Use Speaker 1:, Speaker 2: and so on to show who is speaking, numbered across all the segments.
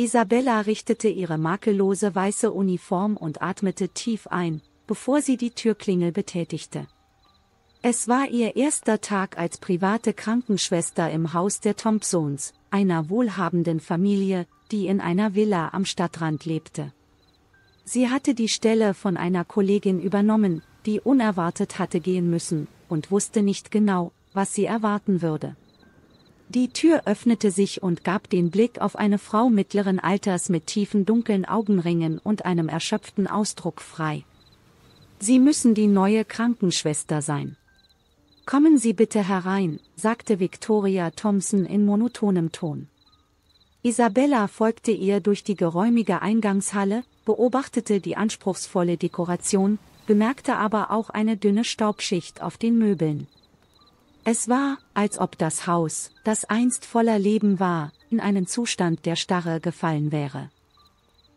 Speaker 1: Isabella richtete ihre makellose weiße Uniform und atmete tief ein, bevor sie die Türklingel betätigte. Es war ihr erster Tag als private Krankenschwester im Haus der Thompsons, einer wohlhabenden Familie, die in einer Villa am Stadtrand lebte. Sie hatte die Stelle von einer Kollegin übernommen, die unerwartet hatte gehen müssen, und wusste nicht genau, was sie erwarten würde. Die Tür öffnete sich und gab den Blick auf eine Frau mittleren Alters mit tiefen dunklen Augenringen und einem erschöpften Ausdruck frei. Sie müssen die neue Krankenschwester sein. Kommen Sie bitte herein, sagte Victoria Thompson in monotonem Ton. Isabella folgte ihr durch die geräumige Eingangshalle, beobachtete die anspruchsvolle Dekoration, bemerkte aber auch eine dünne Staubschicht auf den Möbeln. Es war, als ob das Haus, das einst voller Leben war, in einen Zustand der Starre gefallen wäre.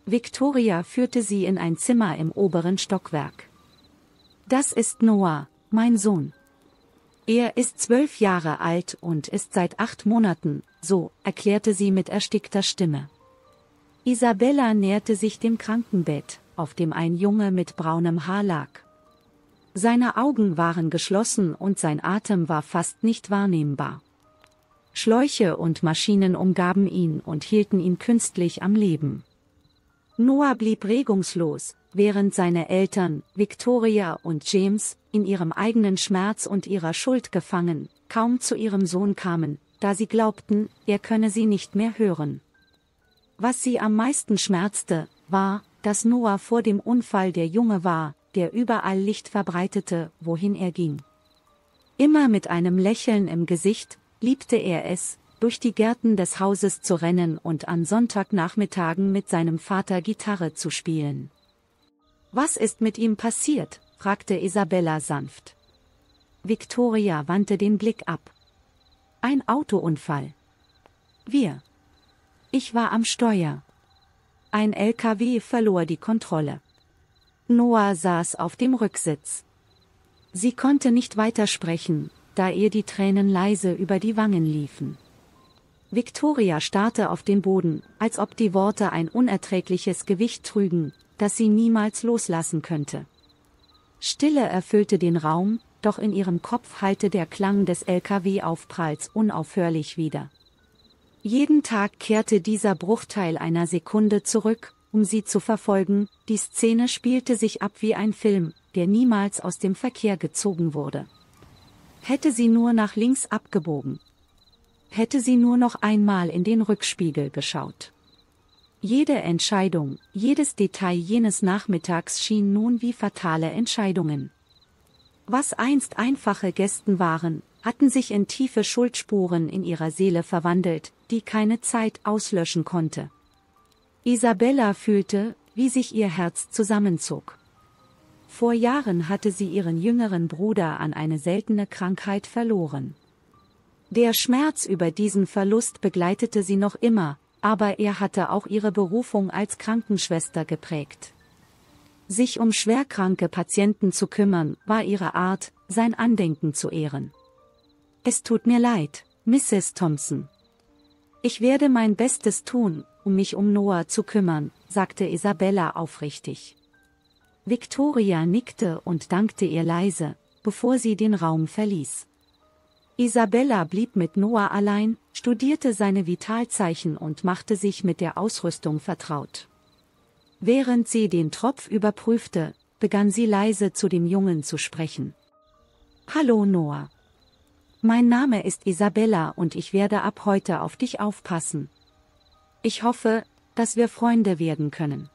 Speaker 1: Victoria führte sie in ein Zimmer im oberen Stockwerk. Das ist Noah, mein Sohn. Er ist zwölf Jahre alt und ist seit acht Monaten, so erklärte sie mit erstickter Stimme. Isabella näherte sich dem Krankenbett, auf dem ein Junge mit braunem Haar lag. Seine Augen waren geschlossen und sein Atem war fast nicht wahrnehmbar. Schläuche und Maschinen umgaben ihn und hielten ihn künstlich am Leben. Noah blieb regungslos, während seine Eltern, Victoria und James, in ihrem eigenen Schmerz und ihrer Schuld gefangen, kaum zu ihrem Sohn kamen, da sie glaubten, er könne sie nicht mehr hören. Was sie am meisten schmerzte, war, dass Noah vor dem Unfall der Junge war, der überall Licht verbreitete, wohin er ging. Immer mit einem Lächeln im Gesicht, liebte er es, durch die Gärten des Hauses zu rennen und an Sonntagnachmittagen mit seinem Vater Gitarre zu spielen. Was ist mit ihm passiert? fragte Isabella sanft. Victoria wandte den Blick ab. Ein Autounfall. Wir. Ich war am Steuer. Ein LKW verlor die Kontrolle. Noah saß auf dem Rücksitz. Sie konnte nicht weitersprechen, da ihr die Tränen leise über die Wangen liefen. Victoria starrte auf den Boden, als ob die Worte ein unerträgliches Gewicht trügen, das sie niemals loslassen könnte. Stille erfüllte den Raum, doch in ihrem Kopf hallte der Klang des LKW-Aufpralls unaufhörlich wieder. Jeden Tag kehrte dieser Bruchteil einer Sekunde zurück, um sie zu verfolgen, die Szene spielte sich ab wie ein Film, der niemals aus dem Verkehr gezogen wurde. Hätte sie nur nach links abgebogen. Hätte sie nur noch einmal in den Rückspiegel geschaut. Jede Entscheidung, jedes Detail jenes Nachmittags schien nun wie fatale Entscheidungen. Was einst einfache Gästen waren, hatten sich in tiefe Schuldspuren in ihrer Seele verwandelt, die keine Zeit auslöschen konnte. Isabella fühlte, wie sich ihr Herz zusammenzog. Vor Jahren hatte sie ihren jüngeren Bruder an eine seltene Krankheit verloren. Der Schmerz über diesen Verlust begleitete sie noch immer, aber er hatte auch ihre Berufung als Krankenschwester geprägt. Sich um schwerkranke Patienten zu kümmern, war ihre Art, sein Andenken zu ehren. Es tut mir leid, Mrs. Thompson. Ich werde mein Bestes tun, um mich um Noah zu kümmern, sagte Isabella aufrichtig. Victoria nickte und dankte ihr leise, bevor sie den Raum verließ. Isabella blieb mit Noah allein, studierte seine Vitalzeichen und machte sich mit der Ausrüstung vertraut. Während sie den Tropf überprüfte, begann sie leise zu dem Jungen zu sprechen. Hallo Noah. Mein Name ist Isabella und ich werde ab heute auf dich aufpassen, ich hoffe, dass wir Freunde werden können.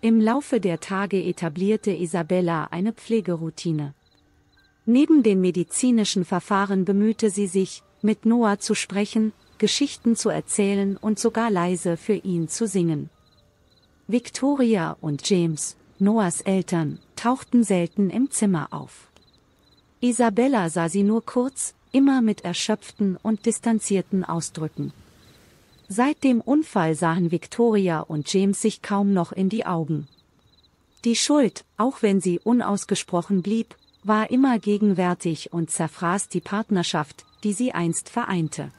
Speaker 1: Im Laufe der Tage etablierte Isabella eine Pflegeroutine. Neben den medizinischen Verfahren bemühte sie sich, mit Noah zu sprechen, Geschichten zu erzählen und sogar leise für ihn zu singen. Victoria und James, Noahs Eltern, tauchten selten im Zimmer auf. Isabella sah sie nur kurz, immer mit erschöpften und distanzierten Ausdrücken. Seit dem Unfall sahen Victoria und James sich kaum noch in die Augen. Die Schuld, auch wenn sie unausgesprochen blieb, war immer gegenwärtig und zerfraß die Partnerschaft, die sie einst vereinte.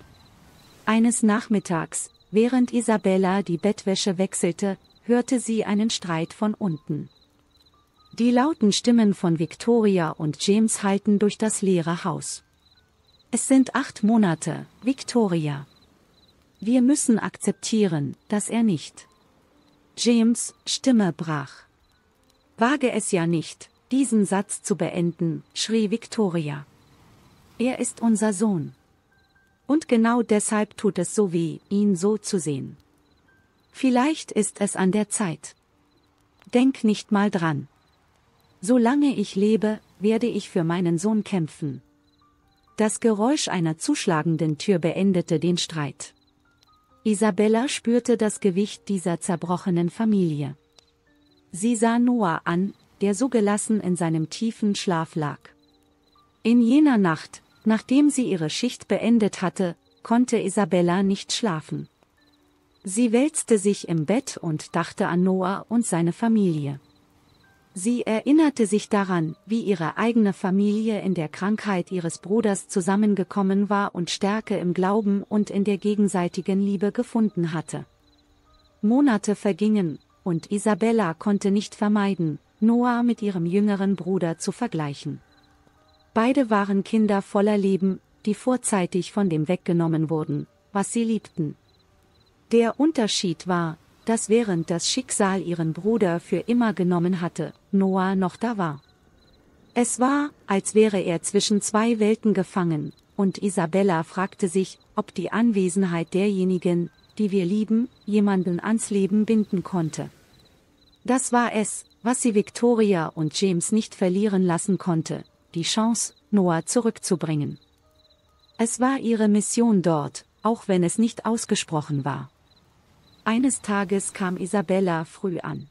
Speaker 1: Eines Nachmittags, während Isabella die Bettwäsche wechselte, hörte sie einen Streit von unten. Die lauten Stimmen von Victoria und James hallten durch das leere Haus. Es sind acht Monate, Victoria. Wir müssen akzeptieren, dass er nicht. James Stimme brach. Wage es ja nicht, diesen Satz zu beenden, schrie Victoria. Er ist unser Sohn. Und genau deshalb tut es so weh, ihn so zu sehen. Vielleicht ist es an der Zeit. Denk nicht mal dran. Solange ich lebe, werde ich für meinen Sohn kämpfen. Das Geräusch einer zuschlagenden Tür beendete den Streit. Isabella spürte das Gewicht dieser zerbrochenen Familie. Sie sah Noah an, der so gelassen in seinem tiefen Schlaf lag. In jener Nacht, nachdem sie ihre Schicht beendet hatte, konnte Isabella nicht schlafen. Sie wälzte sich im Bett und dachte an Noah und seine Familie. Sie erinnerte sich daran, wie ihre eigene Familie in der Krankheit ihres Bruders zusammengekommen war und Stärke im Glauben und in der gegenseitigen Liebe gefunden hatte. Monate vergingen, und Isabella konnte nicht vermeiden, Noah mit ihrem jüngeren Bruder zu vergleichen. Beide waren Kinder voller Leben, die vorzeitig von dem weggenommen wurden, was sie liebten. Der Unterschied war, dass während das Schicksal ihren Bruder für immer genommen hatte, Noah noch da war. Es war, als wäre er zwischen zwei Welten gefangen, und Isabella fragte sich, ob die Anwesenheit derjenigen, die wir lieben, jemanden ans Leben binden konnte. Das war es, was sie Victoria und James nicht verlieren lassen konnte, die Chance, Noah zurückzubringen. Es war ihre Mission dort, auch wenn es nicht ausgesprochen war. Eines Tages kam Isabella früh an.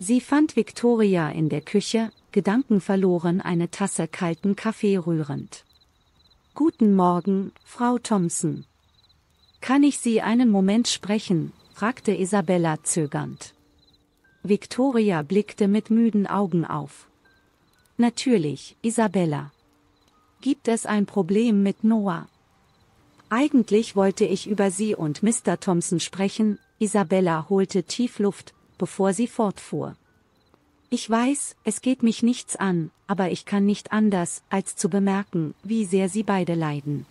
Speaker 1: Sie fand Victoria in der Küche, gedankenverloren eine Tasse kalten Kaffee rührend. Guten Morgen, Frau Thompson. Kann ich Sie einen Moment sprechen? fragte Isabella zögernd. Victoria blickte mit müden Augen auf. Natürlich, Isabella. Gibt es ein Problem mit Noah? Eigentlich wollte ich über Sie und Mr. Thompson sprechen, Isabella holte tief Luft, bevor sie fortfuhr. Ich weiß, es geht mich nichts an, aber ich kann nicht anders, als zu bemerken, wie sehr Sie beide leiden.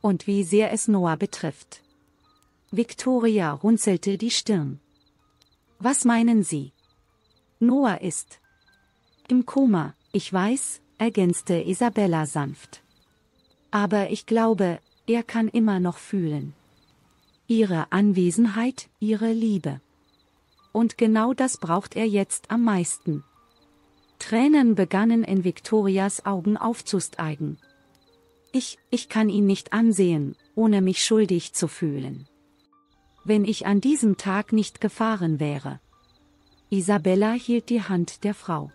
Speaker 1: Und wie sehr es Noah betrifft. Victoria runzelte die Stirn. Was meinen Sie? Noah ist im Koma, ich weiß, ergänzte Isabella sanft. Aber ich glaube, er kann immer noch fühlen. Ihre Anwesenheit, ihre Liebe. Und genau das braucht er jetzt am meisten. Tränen begannen in Victorias Augen aufzusteigen. Ich, ich kann ihn nicht ansehen, ohne mich schuldig zu fühlen. Wenn ich an diesem Tag nicht gefahren wäre. Isabella hielt die Hand der Frau.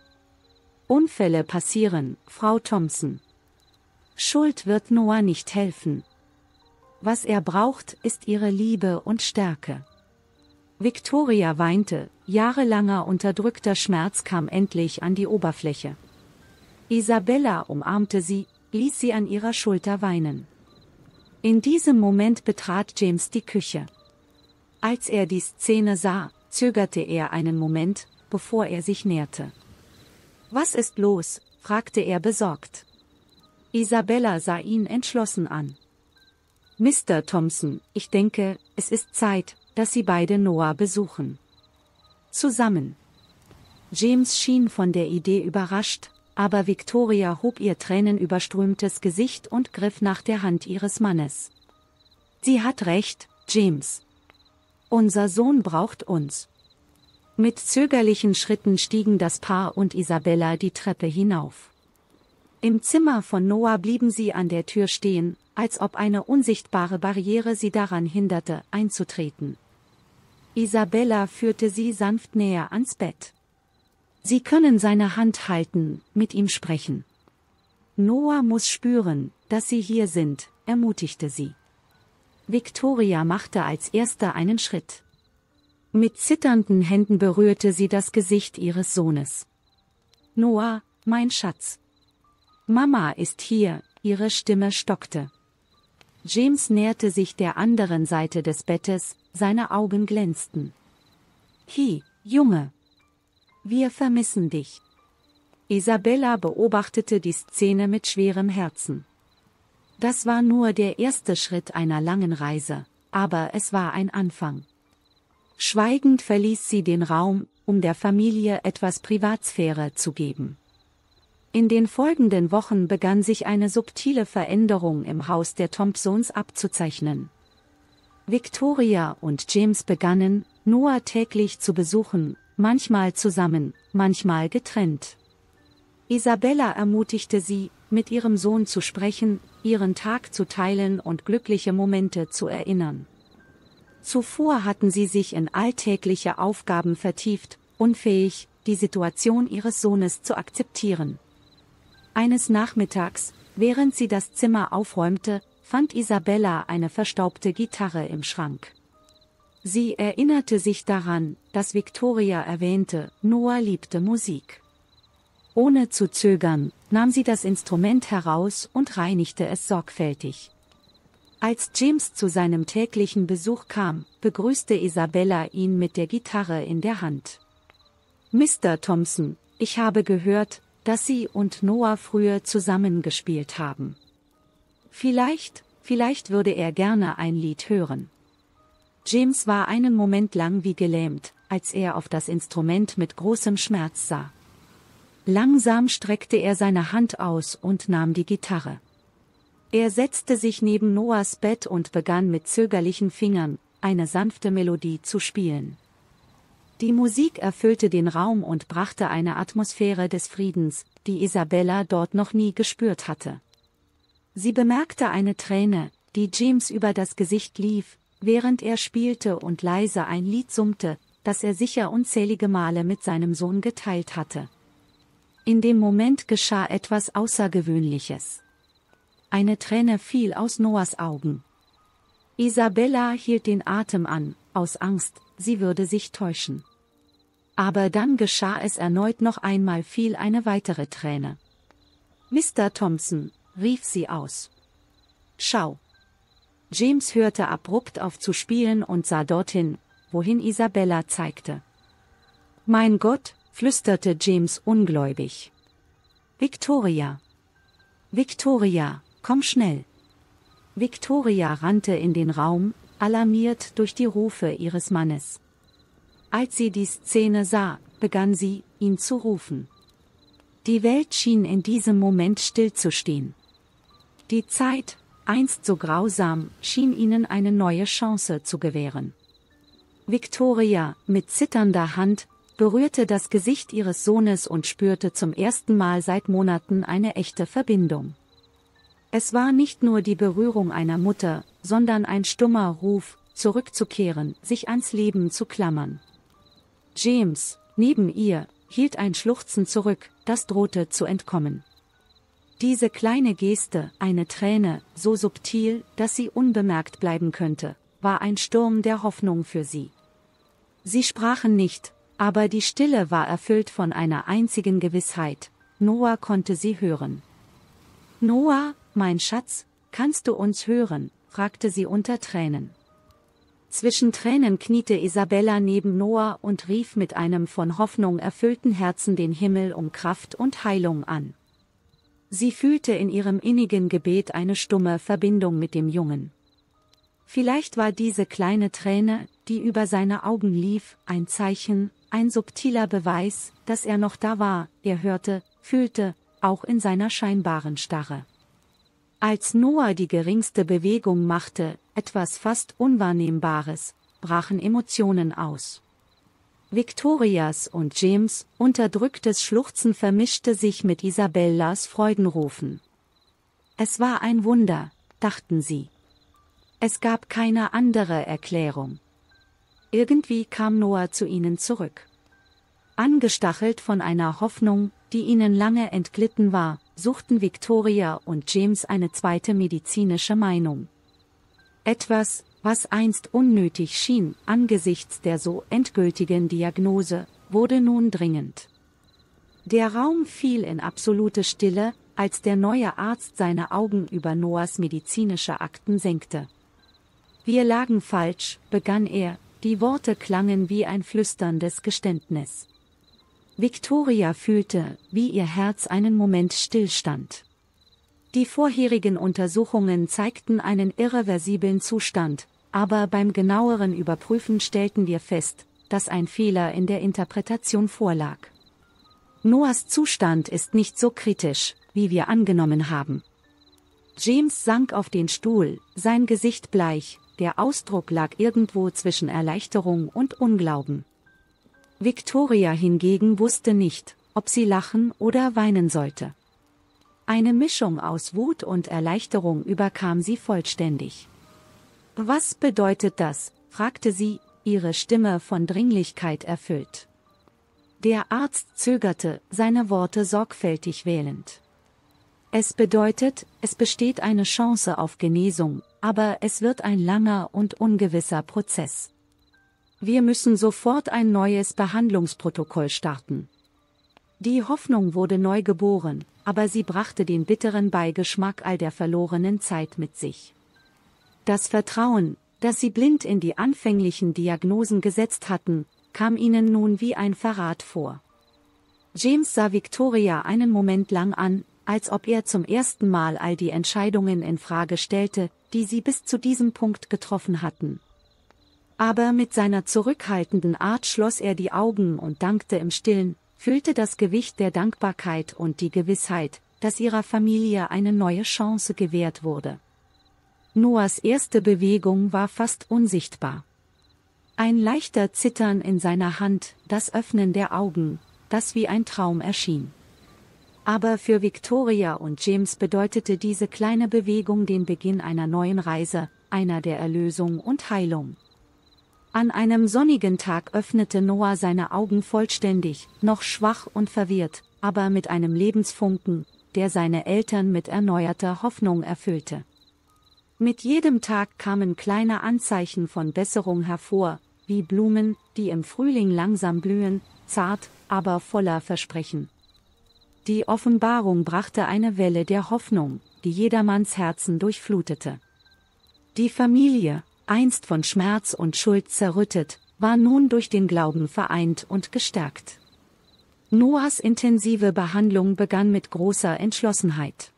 Speaker 1: Unfälle passieren, Frau Thompson. Schuld wird Noah nicht helfen, was er braucht, ist ihre Liebe und Stärke. Victoria weinte, jahrelanger unterdrückter Schmerz kam endlich an die Oberfläche. Isabella umarmte sie, ließ sie an ihrer Schulter weinen. In diesem Moment betrat James die Küche. Als er die Szene sah, zögerte er einen Moment, bevor er sich näherte. Was ist los? fragte er besorgt. Isabella sah ihn entschlossen an. Mr. Thompson, ich denke, es ist Zeit, dass Sie beide Noah besuchen. Zusammen. James schien von der Idee überrascht, aber Victoria hob ihr tränenüberströmtes Gesicht und griff nach der Hand ihres Mannes. Sie hat recht, James. Unser Sohn braucht uns. Mit zögerlichen Schritten stiegen das Paar und Isabella die Treppe hinauf. Im Zimmer von Noah blieben sie an der Tür stehen, als ob eine unsichtbare Barriere sie daran hinderte, einzutreten. Isabella führte sie sanft näher ans Bett. Sie können seine Hand halten, mit ihm sprechen. Noah muss spüren, dass sie hier sind, ermutigte sie. Victoria machte als erster einen Schritt. Mit zitternden Händen berührte sie das Gesicht ihres Sohnes. Noah, mein Schatz. Mama ist hier, ihre Stimme stockte. James näherte sich der anderen Seite des Bettes, seine Augen glänzten. Hi, Junge. Wir vermissen dich. Isabella beobachtete die Szene mit schwerem Herzen. Das war nur der erste Schritt einer langen Reise, aber es war ein Anfang. Schweigend verließ sie den Raum, um der Familie etwas Privatsphäre zu geben. In den folgenden Wochen begann sich eine subtile Veränderung im Haus der Thompsons abzuzeichnen. Victoria und James begannen, Noah täglich zu besuchen, manchmal zusammen, manchmal getrennt. Isabella ermutigte sie, mit ihrem Sohn zu sprechen, ihren Tag zu teilen und glückliche Momente zu erinnern. Zuvor hatten sie sich in alltägliche Aufgaben vertieft, unfähig, die Situation ihres Sohnes zu akzeptieren. Eines Nachmittags, während sie das Zimmer aufräumte, fand Isabella eine verstaubte Gitarre im Schrank. Sie erinnerte sich daran, dass Victoria erwähnte, Noah liebte Musik. Ohne zu zögern, nahm sie das Instrument heraus und reinigte es sorgfältig. Als James zu seinem täglichen Besuch kam, begrüßte Isabella ihn mit der Gitarre in der Hand. Mr. Thompson, ich habe gehört, dass sie und Noah früher zusammengespielt haben. Vielleicht, vielleicht würde er gerne ein Lied hören. James war einen Moment lang wie gelähmt, als er auf das Instrument mit großem Schmerz sah. Langsam streckte er seine Hand aus und nahm die Gitarre. Er setzte sich neben Noahs Bett und begann mit zögerlichen Fingern, eine sanfte Melodie zu spielen. Die Musik erfüllte den Raum und brachte eine Atmosphäre des Friedens, die Isabella dort noch nie gespürt hatte. Sie bemerkte eine Träne, die James über das Gesicht lief, während er spielte und leise ein Lied summte, das er sicher unzählige Male mit seinem Sohn geteilt hatte. In dem Moment geschah etwas Außergewöhnliches. Eine Träne fiel aus Noahs Augen. Isabella hielt den Atem an, aus Angst, sie würde sich täuschen. Aber dann geschah es erneut noch einmal fiel eine weitere Träne. Mr. Thompson, rief sie aus. Schau. James hörte abrupt auf zu spielen und sah dorthin, wohin Isabella zeigte. Mein Gott, flüsterte James ungläubig. Victoria. Victoria, komm schnell. Victoria rannte in den Raum, alarmiert durch die Rufe ihres Mannes. Als sie die Szene sah, begann sie, ihn zu rufen. Die Welt schien in diesem Moment stillzustehen. Die Zeit, einst so grausam, schien ihnen eine neue Chance zu gewähren. Victoria, mit zitternder Hand, berührte das Gesicht ihres Sohnes und spürte zum ersten Mal seit Monaten eine echte Verbindung. Es war nicht nur die Berührung einer Mutter, sondern ein stummer Ruf, zurückzukehren, sich ans Leben zu klammern. James, neben ihr, hielt ein Schluchzen zurück, das drohte zu entkommen. Diese kleine Geste, eine Träne, so subtil, dass sie unbemerkt bleiben könnte, war ein Sturm der Hoffnung für sie. Sie sprachen nicht, aber die Stille war erfüllt von einer einzigen Gewissheit. Noah konnte sie hören. Noah, mein Schatz, kannst du uns hören? fragte sie unter Tränen. Zwischen Tränen kniete Isabella neben Noah und rief mit einem von Hoffnung erfüllten Herzen den Himmel um Kraft und Heilung an. Sie fühlte in ihrem innigen Gebet eine stumme Verbindung mit dem Jungen. Vielleicht war diese kleine Träne, die über seine Augen lief, ein Zeichen, ein subtiler Beweis, dass er noch da war, er hörte, fühlte, auch in seiner scheinbaren Starre. Als Noah die geringste Bewegung machte, etwas fast Unwahrnehmbares, brachen Emotionen aus. Victorias und James unterdrücktes Schluchzen vermischte sich mit Isabellas Freudenrufen. Es war ein Wunder, dachten sie. Es gab keine andere Erklärung. Irgendwie kam Noah zu ihnen zurück. Angestachelt von einer Hoffnung, die ihnen lange entglitten war, suchten Victoria und James eine zweite medizinische Meinung. Etwas, was einst unnötig schien, angesichts der so endgültigen Diagnose, wurde nun dringend. Der Raum fiel in absolute Stille, als der neue Arzt seine Augen über Noahs medizinische Akten senkte. Wir lagen falsch, begann er, die Worte klangen wie ein flüsterndes Geständnis. Victoria fühlte, wie ihr Herz einen Moment stillstand. Die vorherigen Untersuchungen zeigten einen irreversiblen Zustand, aber beim genaueren Überprüfen stellten wir fest, dass ein Fehler in der Interpretation vorlag. Noahs Zustand ist nicht so kritisch, wie wir angenommen haben. James sank auf den Stuhl, sein Gesicht bleich, der Ausdruck lag irgendwo zwischen Erleichterung und Unglauben. Victoria hingegen wusste nicht, ob sie lachen oder weinen sollte. Eine Mischung aus Wut und Erleichterung überkam sie vollständig. Was bedeutet das? fragte sie, ihre Stimme von Dringlichkeit erfüllt. Der Arzt zögerte, seine Worte sorgfältig wählend. Es bedeutet, es besteht eine Chance auf Genesung, aber es wird ein langer und ungewisser Prozess. Wir müssen sofort ein neues Behandlungsprotokoll starten. Die Hoffnung wurde neu geboren, aber sie brachte den bitteren Beigeschmack all der verlorenen Zeit mit sich. Das Vertrauen, das sie blind in die anfänglichen Diagnosen gesetzt hatten, kam ihnen nun wie ein Verrat vor. James sah Victoria einen Moment lang an, als ob er zum ersten Mal all die Entscheidungen in Frage stellte, die sie bis zu diesem Punkt getroffen hatten. Aber mit seiner zurückhaltenden Art schloss er die Augen und dankte im Stillen, fühlte das Gewicht der Dankbarkeit und die Gewissheit, dass ihrer Familie eine neue Chance gewährt wurde. Noahs erste Bewegung war fast unsichtbar. Ein leichter Zittern in seiner Hand, das Öffnen der Augen, das wie ein Traum erschien. Aber für Victoria und James bedeutete diese kleine Bewegung den Beginn einer neuen Reise, einer der Erlösung und Heilung. An einem sonnigen Tag öffnete Noah seine Augen vollständig, noch schwach und verwirrt, aber mit einem Lebensfunken, der seine Eltern mit erneuerter Hoffnung erfüllte. Mit jedem Tag kamen kleine Anzeichen von Besserung hervor, wie Blumen, die im Frühling langsam blühen, zart, aber voller Versprechen. Die Offenbarung brachte eine Welle der Hoffnung, die jedermanns Herzen durchflutete. Die Familie, einst von Schmerz und Schuld zerrüttet, war nun durch den Glauben vereint und gestärkt. Noahs intensive Behandlung begann mit großer Entschlossenheit.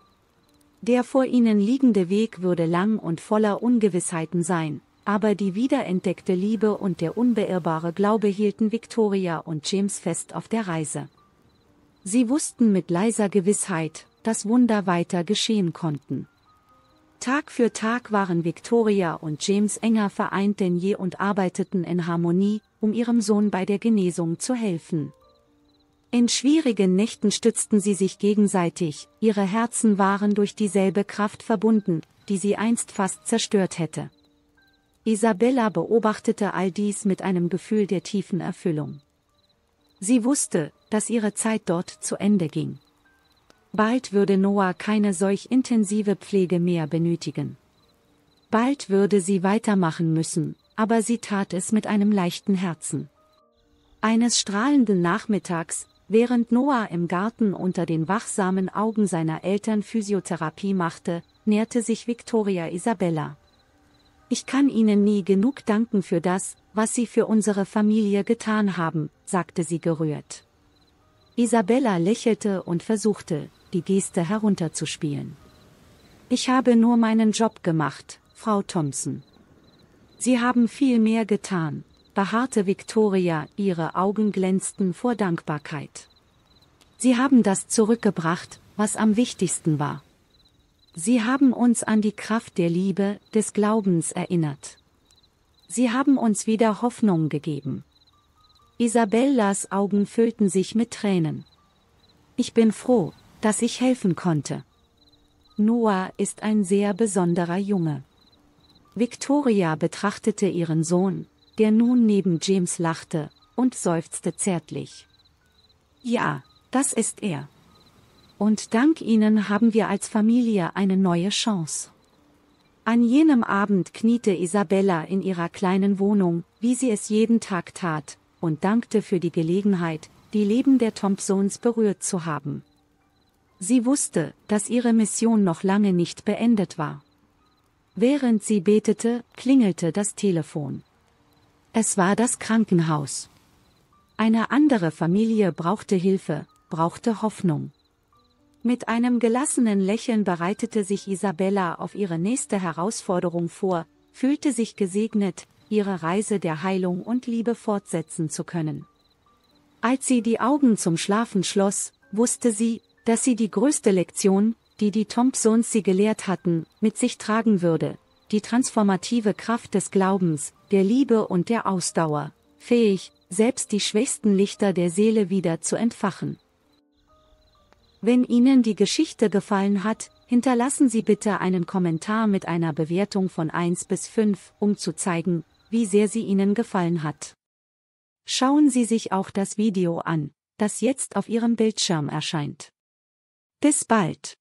Speaker 1: Der vor ihnen liegende Weg würde lang und voller Ungewissheiten sein, aber die wiederentdeckte Liebe und der unbeirrbare Glaube hielten Victoria und James fest auf der Reise. Sie wussten mit leiser Gewissheit, dass Wunder weiter geschehen konnten. Tag für Tag waren Victoria und James enger vereint denn je und arbeiteten in Harmonie, um ihrem Sohn bei der Genesung zu helfen. In schwierigen Nächten stützten sie sich gegenseitig, ihre Herzen waren durch dieselbe Kraft verbunden, die sie einst fast zerstört hätte. Isabella beobachtete all dies mit einem Gefühl der tiefen Erfüllung. Sie wusste, dass ihre Zeit dort zu Ende ging. Bald würde Noah keine solch intensive Pflege mehr benötigen. Bald würde sie weitermachen müssen, aber sie tat es mit einem leichten Herzen. Eines strahlenden Nachmittags, während Noah im Garten unter den wachsamen Augen seiner Eltern Physiotherapie machte, näherte sich Victoria Isabella. Ich kann Ihnen nie genug danken für das, was Sie für unsere Familie getan haben, sagte sie gerührt. Isabella lächelte und versuchte, die Geste herunterzuspielen. Ich habe nur meinen Job gemacht, Frau Thompson. Sie haben viel mehr getan, beharrte Victoria, ihre Augen glänzten vor Dankbarkeit. Sie haben das zurückgebracht, was am wichtigsten war. Sie haben uns an die Kraft der Liebe, des Glaubens erinnert. Sie haben uns wieder Hoffnung gegeben. Isabellas Augen füllten sich mit Tränen. Ich bin froh, dass ich helfen konnte. Noah ist ein sehr besonderer Junge. Victoria betrachtete ihren Sohn, der nun neben James lachte, und seufzte zärtlich. Ja, das ist er. Und dank ihnen haben wir als Familie eine neue Chance. An jenem Abend kniete Isabella in ihrer kleinen Wohnung, wie sie es jeden Tag tat, und dankte für die Gelegenheit, die Leben der Thompsons berührt zu haben. Sie wusste, dass ihre Mission noch lange nicht beendet war. Während sie betete, klingelte das Telefon. Es war das Krankenhaus. Eine andere Familie brauchte Hilfe, brauchte Hoffnung. Mit einem gelassenen Lächeln bereitete sich Isabella auf ihre nächste Herausforderung vor, fühlte sich gesegnet, ihre Reise der Heilung und Liebe fortsetzen zu können. Als sie die Augen zum Schlafen schloss, wusste sie, dass sie die größte Lektion, die die Thompsons sie gelehrt hatten, mit sich tragen würde, die transformative Kraft des Glaubens, der Liebe und der Ausdauer, fähig, selbst die schwächsten Lichter der Seele wieder zu entfachen. Wenn Ihnen die Geschichte gefallen hat, hinterlassen Sie bitte einen Kommentar mit einer Bewertung von 1 bis 5, um zu zeigen, wie sehr sie Ihnen gefallen hat. Schauen Sie sich auch das Video an, das jetzt auf Ihrem Bildschirm erscheint. Bis bald.